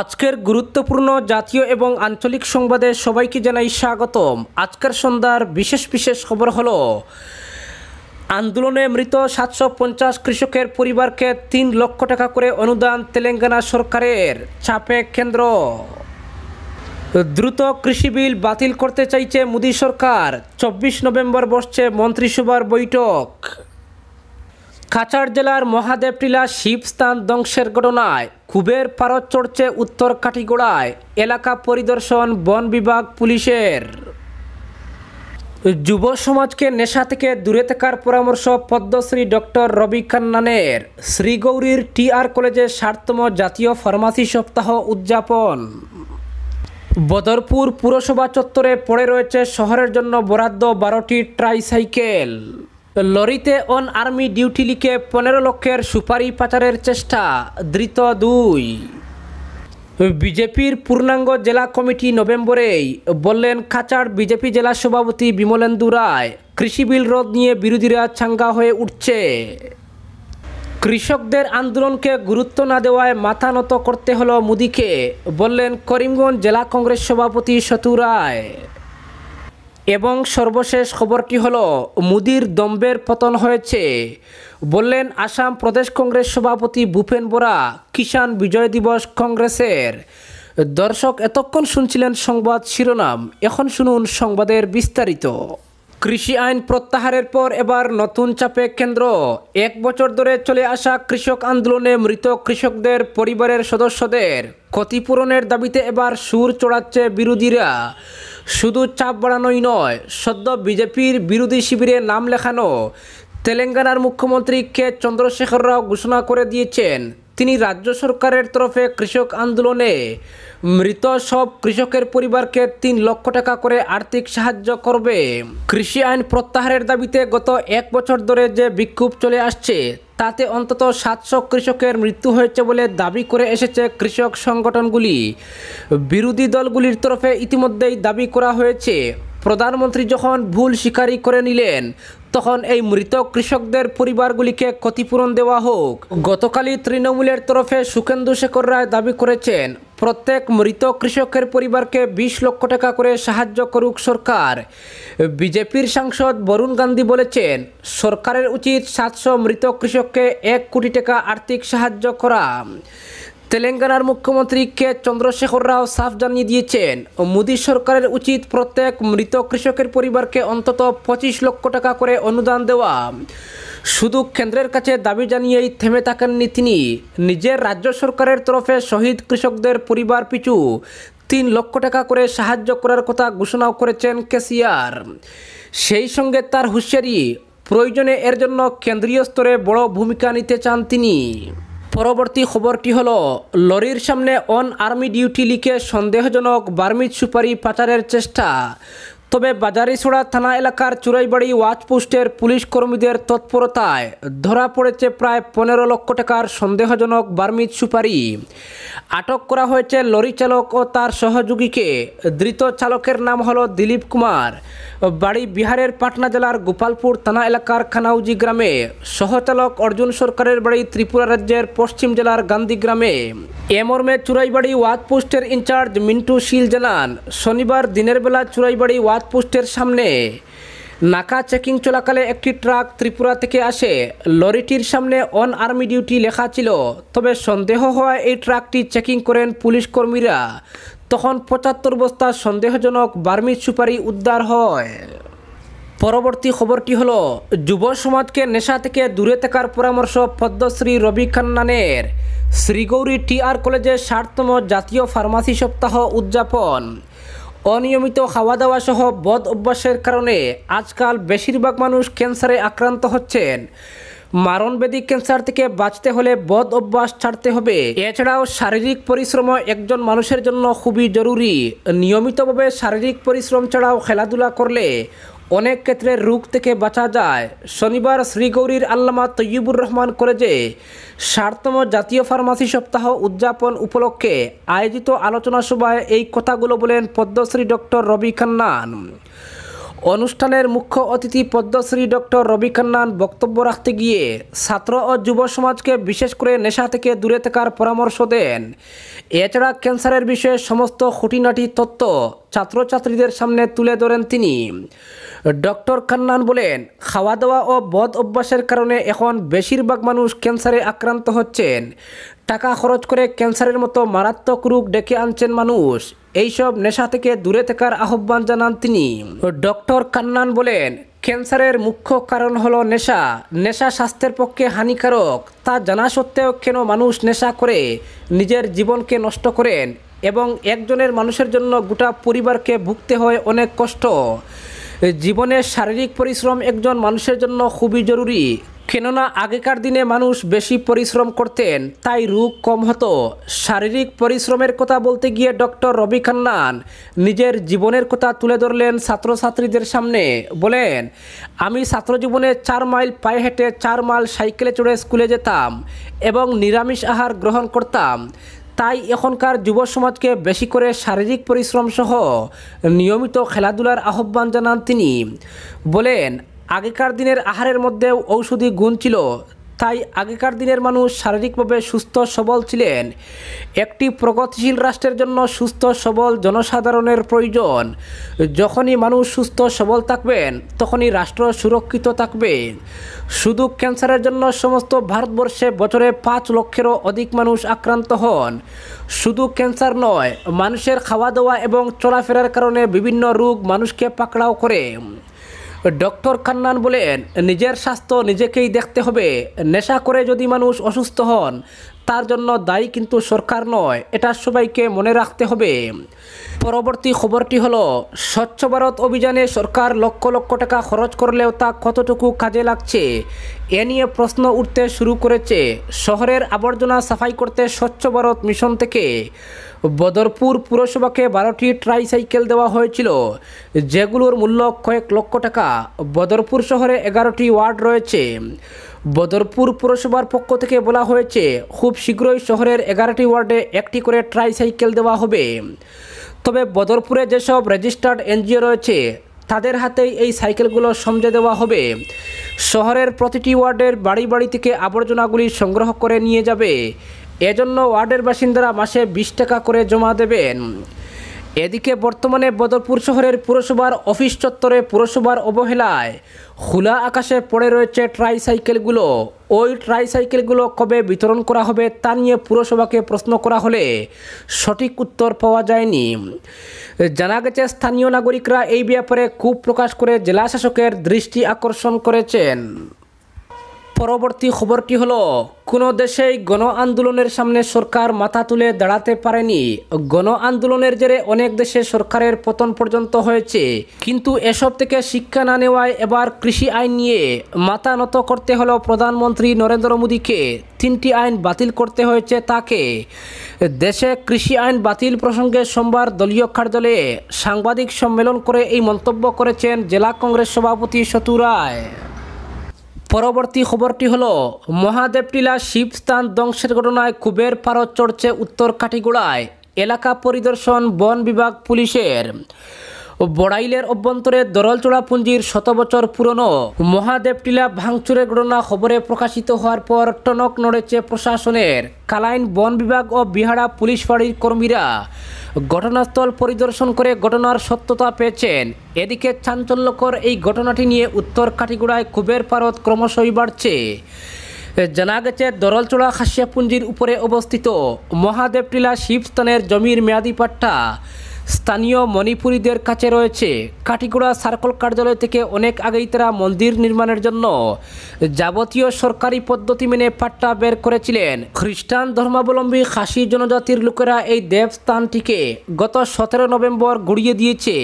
আজকের গুরুত্বপূর্ণ জাতীয় এবং আঞ্চলিক সংবাদে সবাইকে জানাই স্বাগতম আজকের সন্ধ্যার বিশেষ বিশেষ খবর হলো আন্দোলনে মৃত সাতশো পঞ্চাশ কৃষকের পরিবারকে তিন লক্ষ টাকা করে অনুদান তেলেঙ্গানা সরকারের চাপে কেন্দ্র দ্রুত কৃষি বিল বাতিল করতে চাইছে মোদী সরকার চব্বিশ নভেম্বর বসছে মন্ত্রিসভার বৈঠক কাছাড় জেলার মহাদেবটিলা শিবস্থান ধ্বংসের ঘটনায় কুবের পারত চড়ছে উত্তর কাঠিগোড়ায় এলাকা পরিদর্শন বন বিভাগ পুলিশের যুব সমাজকে নেশা থেকে দূরে থাকার পরামর্শ পদ্মশ্রী ডক্টর রবি খান্নানের শ্রীগৌরীর টি আর কলেজে সার্থম জাতীয় ফার্মাসি সপ্তাহ উদযাপন বদরপুর পুরসভা চত্বরে পড়ে রয়েছে শহরের জন্য বরাদ্দ বারোটি ট্রাইসাইকেল লরিতে অন আর্মি ডিউটি লিখে পনেরো লক্ষের সুপারি পাচারের চেষ্টা ধৃত দুই বিজেপির পূর্ণাঙ্গ জেলা কমিটি নভেম্বরেই বললেন খাচার বিজেপি জেলা সভাপতি বিমলেন্দু রায় কৃষি বিল রদ নিয়ে বিরোধীরা ছাঙ্গা হয়ে উঠছে কৃষকদের আন্দোলনকে গুরুত্ব না দেওয়ায় মাথা নত করতে হলো মোদীকে বললেন করিমগঞ্জ জেলা কংগ্রেস সভাপতি সতু রায় এবং সর্বশেষ খবরটি হলো মুদির দম্বের পতন হয়েছে বললেন আসাম প্রদেশ কংগ্রেস সভাপতি ভূপেন বোরা কিষাণ বিজয় দিবস কংগ্রেসের দর্শক এতক্ষণ শুনছিলেন সংবাদ শিরোনাম এখন শুনুন সংবাদের বিস্তারিত কৃষি আইন প্রত্যাহারের পর এবার নতুন চাপে কেন্দ্র এক বছর ধরে চলে আসা কৃষক আন্দোলনে মৃত কৃষকদের পরিবারের সদস্যদের ক্ষতিপূরণের দাবিতে এবার সুর চড়াচ্ছে বিরোধীরা শুধু চাপ বাড়ানোই নয় সদ্য বিজেপির বিরোধী শিবিরে নাম লেখানো তেলেঙ্গানার মুখ্যমন্ত্রী কে চন্দ্রশেখর রাও ঘোষণা করে দিয়েছেন তিনি রাজ্য সরকারের তরফে কৃষক আন্দোলনে মৃত সব কৃষকের পরিবারকে তিন লক্ষ টাকা করে আর্থিক সাহায্য করবে কৃষি আইন প্রত্যাহারের দাবিতে গত এক বছর ধরে যে বিক্ষোভ চলে আসছে তাতে অন্তত সাতশো কৃষকের মৃত্যু হয়েছে বলে দাবি করে এসেছে কৃষক সংগঠনগুলি বিরোধী দলগুলির তরফে ইতিমধ্যেই দাবি করা হয়েছে প্রধানমন্ত্রী যখন ভুল স্বীকারই করে নিলেন তখন এই মৃত কৃষকদের পরিবারগুলিকে ক্ষতিপূরণ দেওয়া হোক গতকালই তৃণমূলের তরফে সুখেন্দু শেখর রায় দাবি করেছেন প্রত্যেক মৃত কৃষকের পরিবারকে ২০ লক্ষ টাকা করে সাহায্য করুক সরকার বিজেপির সাংসদ বরুণ গান্ধী বলেছেন সরকারের উচিত সাতশো মৃত কৃষককে এক কোটি টাকা আর্থিক সাহায্য করা তেলেঙ্গানার মুখ্যমন্ত্রী কে চন্দ্রশেখর রাও সাফ জানিয়ে দিয়েছেন মোদী সরকারের উচিত প্রত্যেক মৃত কৃষকের পরিবারকে অন্তত পঁচিশ লক্ষ টাকা করে অনুদান দেওয়া শুধু কেন্দ্রের কাছে দাবি জানিয়েই থেমে থাকেননি তিনি নিজের রাজ্য সরকারের তরফে শহীদ কৃষকদের পরিবার পিছু তিন লক্ষ টাকা করে সাহায্য করার কথা ঘোষণাও করেছেন কেসিয়ার সেই সঙ্গে তার হুঁশিয়ারি প্রয়োজনে এর জন্য কেন্দ্রীয় স্তরে বড় ভূমিকা নিতে চান তিনি পরবর্তী খবরটি হল লরির সামনে অন আর্মি ডিউটি লিখে সন্দেহজনক বার্মিজ সুপারি পাচারের চেষ্টা তবে বাজারিসোড়া থানা এলাকার চুরাইবাড়ি ওয়াচপোস্টের পুলিশ কর্মীদের তৎপরতায় ধরা পড়েছে প্রায় পনেরো লক্ষ টাকার সন্দেহজনক বার্মিজ সুপারি আটক করা হয়েছে লরি চালক ও তার সহযোগীকে ধৃত চালকের নাম হলো দিলীপ কুমার বাড়ি বিহারের পাটনা জেলার গোপালপুর থানা এলাকার খানাউজি গ্রামে সহচালক অর্জুন সরকারের বাড়ি ত্রিপুরা রাজ্যের পশ্চিম জেলার গান্ধী গ্রামে এ মর্মে চুরাইবাড়ি ওয়াচপোস্টের ইনচার্জ মিন্টু শীল জানান শনিবার দিনের বেলা চুরাইবাড়ি ওয়াচ পোস্টের সামনে নাকা চেকিং চলাকালে একটি ট্রাক ত্রিপুরা থেকে আসে লরিটির সামনে অন আর্মি ডিউটি লেখা ছিল তবে সন্দেহ হওয়ায় এই ট্রাকটি চেকিং করেন পুলিশ কর্মীরা তখন পঁচাত্তর বস্তা সন্দেহজনক বার্মিজ সুপারি উদ্ধার হয় পরবর্তী খবরটি হল যুব সমাজকে নেশা থেকে দূরে থাকার পরামর্শ পদ্মশ্রী রবি খান্নানের শ্রীগৌরী টিআর কলেজে ষাটতম জাতীয় ফার্মাসি সপ্তাহ উদযাপন অনিয়মিত খাওয়া দাওয়া সহ বদ অভ্যাসের কারণে আজকাল বেশিরভাগ মানুষ ক্যান্সারে আক্রান্ত হচ্ছেন মারণবেদী ক্যান্সার থেকে বাঁচতে হলে বদ অভ্যাস ছাড়তে হবে এছাড়াও শারীরিক পরিশ্রম একজন মানুষের জন্য খুবই জরুরি নিয়মিতভাবে শারীরিক পরিশ্রম ছাড়াও খেলাধুলা করলে অনেক ক্ষেত্রে রোগ থেকে বাঁচা যায় শনিবার শ্রীগৌরীর আল্লামা তৈয়বুর রহমান কলেজে ষাটতম জাতীয় ফার্মাসি সপ্তাহ উদযাপন উপলক্ষে আয়োজিত আলোচনা সভায় এই কথাগুলো বলেন পদ্মশ্রী ডক্টর রবি খান্নান অনুষ্ঠানের মুখ্য অতিথি পদ্মশ্রী ডক্টর রবি খান্নান বক্তব্য রাখতে গিয়ে ছাত্র ও যুব সমাজকে বিশেষ করে নেশা থেকে দূরে থাকার পরামর্শ দেন এছাড়া ক্যান্সারের বিষয়ে সমস্ত খুঁটিনাটি তথ্য ছাত্রছাত্রীদের সামনে তুলে ধরেন তিনি ডক্টর খান্নান বলেন খাওয়া দাওয়া ও বদ অভ্যাসের কারণে এখন বেশিরভাগ মানুষ ক্যান্সারে আক্রান্ত হচ্ছেন টাকা খরচ করে ক্যান্সারের মতো মারাত্মক রোগ ডেকে আনছেন মানুষ এইসব নেশা থেকে দূরে থাকার আহ্বান জানান তিনি ডক্টর কান্নান বলেন ক্যান্সারের মুখ্য কারণ হলো নেশা নেশা স্বাস্থ্যের পক্ষে হানিকারক তা জানা সত্ত্বেও কেন মানুষ নেশা করে নিজের জীবনকে নষ্ট করেন এবং একজনের মানুষের জন্য গোটা পরিবারকে ভুগতে হয় অনেক কষ্ট জীবনের শারীরিক পরিশ্রম একজন মানুষের জন্য খুবই জরুরি কেননা আগেকার দিনে মানুষ বেশি পরিশ্রম করতেন তাই রোগ কম হতো শারীরিক পরিশ্রমের কথা বলতে গিয়ে ডক্টর রবি খান্নান নিজের জীবনের কথা তুলে ধরলেন ছাত্রছাত্রীদের সামনে বলেন আমি ছাত্র জীবনে চার মাইল পায়ে হেঁটে চার মাইল সাইকেলে চড়ে স্কুলে যেতাম এবং নিরামিষ আহার গ্রহণ করতাম তাই এখনকার যুব সমাজকে বেশি করে শারীরিক পরিশ্রম সহ নিয়মিত খেলাধুলার আহ্বান জানান তিনি বলেন আগেকার দিনের আহারের মধ্যে ঔষধি গুণ ছিল তাই আগেকার দিনের মানুষ শারীরিকভাবে সুস্থ সবল ছিলেন একটি প্রগতিশীল রাষ্ট্রের জন্য সুস্থ সবল জনসাধারণের প্রয়োজন যখনই মানুষ সুস্থ সবল থাকবেন তখনই রাষ্ট্র সুরক্ষিত থাকবে শুধু ক্যান্সারের জন্য সমস্ত ভারতবর্ষে বছরে পাঁচ লক্ষেরও অধিক মানুষ আক্রান্ত হন শুধু ক্যান্সার নয় মানুষের খাওয়া দাওয়া এবং চলাফেরার কারণে বিভিন্ন রোগ মানুষকে পাকড়াও করে ডক্টর খান্নান বলেন নিজের স্বাস্থ্য নিজেকেই দেখতে হবে নেশা করে যদি মানুষ অসুস্থ হন তার জন্য দায়ী কিন্তু সরকার নয় এটা সবাইকে মনে রাখতে হবে পরবর্তী খবরটি হলো স্বচ্ছ ভারত অভিযানে সরকার লক্ষ লক্ষ টাকা খরচ করলেও তা কতটুকু কাজে লাগছে এ নিয়ে প্রশ্ন উঠতে শুরু করেছে শহরের আবর্জনা সাফাই করতে স্বচ্ছ ভারত মিশন থেকে বদরপুর পুরসভাকে বারোটি ট্রাইসাইকেল দেওয়া হয়েছিল যেগুলোর মূল্য কয়েক লক্ষ টাকা বদরপুর শহরে এগারোটি ওয়ার্ড রয়েছে বদরপুর পুরসভার পক্ষ থেকে বলা হয়েছে খুব শীঘ্রই শহরের এগারোটি ওয়ার্ডে একটি করে ট্রাইসাইকেল দেওয়া হবে তবে বদরপুরে যেসব রেজিস্টার্ড এনজিও রয়েছে তাদের হাতেই এই সাইকেলগুলো সমঝে দেওয়া হবে শহরের প্রতিটি ওয়ার্ডের বাড়ি বাড়ি থেকে আবর্জনাগুলি সংগ্রহ করে নিয়ে যাবে এজন্য ওয়ার্ডের বাসিন্দারা মাসে বিশ টাকা করে জমা দেবেন এদিকে বর্তমানে বদরপুর শহরের পুরসভার অফিস চত্বরে পুরসভার অবহেলায় খোলা আকাশে পড়ে রয়েছে ট্রাইসাইকেলগুলো ওই ট্রাইসাইকেলগুলো কবে বিতরণ করা হবে তা নিয়ে পুরসভাকে প্রশ্ন করা হলে সঠিক উত্তর পাওয়া যায়নি জানা গেছে স্থানীয় নাগরিকরা এই ব্যাপারে ক্ষোভ প্রকাশ করে জেলা শাসকের দৃষ্টি আকর্ষণ করেছেন পরবর্তী খবরটি হল কোনো দেশেই গণ আন্দোলনের সামনে সরকার মাথা তুলে দাঁড়াতে পারেনি গণ আন্দোলনের জেরে অনেক দেশে সরকারের পতন পর্যন্ত হয়েছে কিন্তু এসব থেকে শিক্ষা না নেওয়ায় এবার কৃষি আইন নিয়ে মাথা নত করতে হলো প্রধানমন্ত্রী নরেন্দ্র মোদীকে তিনটি আইন বাতিল করতে হয়েছে তাকে দেশে কৃষি আইন বাতিল প্রসঙ্গে সোমবার দলীয় কার্যালয়ে সাংবাদিক সম্মেলন করে এই মন্তব্য করেছেন জেলা কংগ্রেস সভাপতি সতু রায় পরবর্তী খবরটি হলো মহাদেবটিলা শিবস্থান ধ্বংসের ঘটনায় কুবের পারত চড়ছে উত্তর কাটিগুড়ায় এলাকা পরিদর্শন বন বিভাগ পুলিশের বড়াইলের অভ্যন্তরে দরলচোড়া পুঞ্জির শত বছর পুরনো মহাদেবটিলা ভাঙচুরে ঘটনা খবরে প্রকাশিত হওয়ার পর টনক নড়েছে প্রশাসনের কালাইন বন বিভাগ ও বিহারা পুলিশ ফাঁড়ির কর্মীরা ঘটনাস্থল পরিদর্শন করে ঘটনার সত্যতা পেয়েছেন এদিকে চাঞ্চল্যকর এই ঘটনাটি নিয়ে উত্তর কাটিগুড়ায় ক্ষোভের পারত ক্রমশই বাড়ছে জানা গেছে দরলচোড়া খাসিয়াপুঞ্জির উপরে অবস্থিত মহাদেবটিলা শিবস্থানের জমির মেয়াদি পাট্টা স্থানীয় মণিপুরীদের কাছে রয়েছে কাটিগুড়া সার্কল কার্যালয় থেকে অনেক আগেই তারা মন্দির নির্মাণের জন্য যাবতীয় সরকারি পদ্ধতি মেনে পাট্টা বের করেছিলেন খ্রিস্টান ধর্মাবলম্বী খাসি জনজাতির লোকেরা এই দেবস্থানটিকে গত সতেরো নভেম্বর গুড়িয়ে দিয়েছে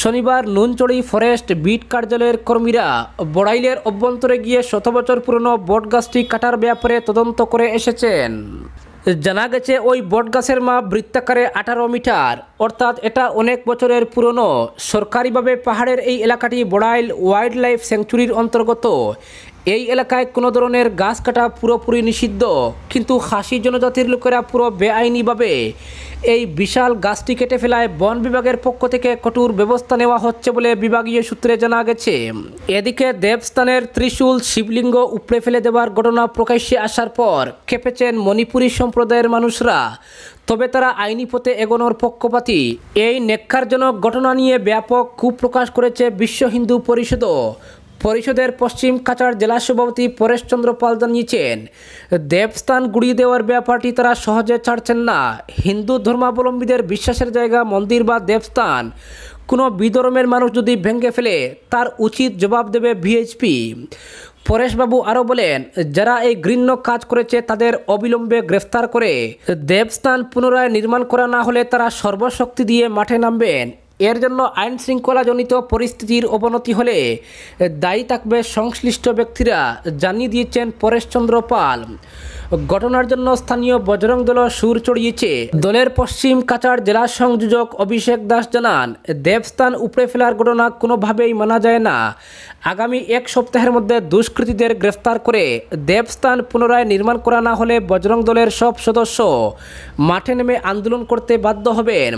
শনিবার নুনচড়ি ফরেস্ট বিট কার্যালয়ের কর্মীরা বড়াইলের অভ্যন্তরে গিয়ে শত বছর পুরনো বটগাছটি কাটার ব্যাপারে তদন্ত করে এসেছেন জানা গেছে ওই বটগাছের মা বৃত্তাকারে আঠারো মিটার অর্থাৎ এটা অনেক বছরের পুরনো সরকারিভাবে পাহাড়ের এই এলাকাটি বড়াইল ওয়াইল্ড লাইফ স্যাংচুরির অন্তর্গত এই এলাকায় কোনো ধরনের গাছ কাটা পুরোপুরি নিষিদ্ধ কিন্তু খাসি জনজাতির লোকেরা পুরো বেআইনিভাবে এই বিশাল গাছটি কেটে ফেলায় বন বিভাগের পক্ষ থেকে কঠোর ব্যবস্থা নেওয়া হচ্ছে বলে বিভাগীয় সূত্রে জানা গেছে এদিকে দেবস্থানের ত্রিশূল শিবলিঙ্গ উপড়ে ফেলে দেওয়ার ঘটনা প্রকাশ্যে আসার পর খেপেছেন মণিপুরী সম্প্রদায়ের মানুষরা তবে তারা আইনি পথে এগোনোর পক্ষপাতী এই নেক্ষারজনক ঘটনা নিয়ে ব্যাপক ক্ষোভ প্রকাশ করেছে বিশ্ব হিন্দু পরিষদও পরিষদের পশ্চিম কাছাড় জেলা সভাপতি পরেশচন্দ্র পাল জানিয়েছেন দেবস্থান গুড়িয়ে দেওয়ার ব্যাপারটি তারা সহজে ছাড়ছেন না হিন্দু ধর্মাবলম্বীদের বিশ্বাসের জায়গা মন্দির বা দেবস্থান কোনো বিধর্মের মানুষ যদি ভেঙে ফেলে তার উচিত জবাব দেবে ভিএইচপি পরেশবাবু আরও বলেন যারা এই ঘৃণ্য কাজ করেছে তাদের অবিলম্বে গ্রেফতার করে দেবস্থান পুনরায় নির্মাণ করা না হলে তারা সর্বশক্তি দিয়ে মাঠে নামবেন এর জন্য আইন শৃঙ্খলাজনিত পরিস্থিতির অবনতি হলে দায়ী থাকবে সংশ্লিষ্ট ব্যক্তিরা জানিয়ে দিয়েছেন পরেশচন্দ্র পাল ঘটনার জন্য স্থানীয় বজরং দল সুর চড়িয়েছে দলের পশ্চিম কাচার জেলা সংযোজক অভিষেক দাস জানান দেবস্থান উপড়ে ফেলার ঘটনা কোনোভাবেই মানা যায় না আগামী এক সপ্তাহের মধ্যে দুষ্কৃতীদের গ্রেফতার করে দেবস্থান পুনরায় নির্মাণ করা না হলে বজরং দলের সব সদস্য মাঠে নেমে আন্দোলন করতে বাধ্য হবেন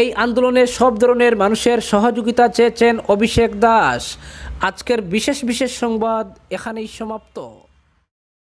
এই আন্দোলনে সব ধরনের মানুষের সহযোগিতা চেয়েছেন অভিষেক দাস আজকের বিশেষ বিশেষ সংবাদ এখানেই সমাপ্ত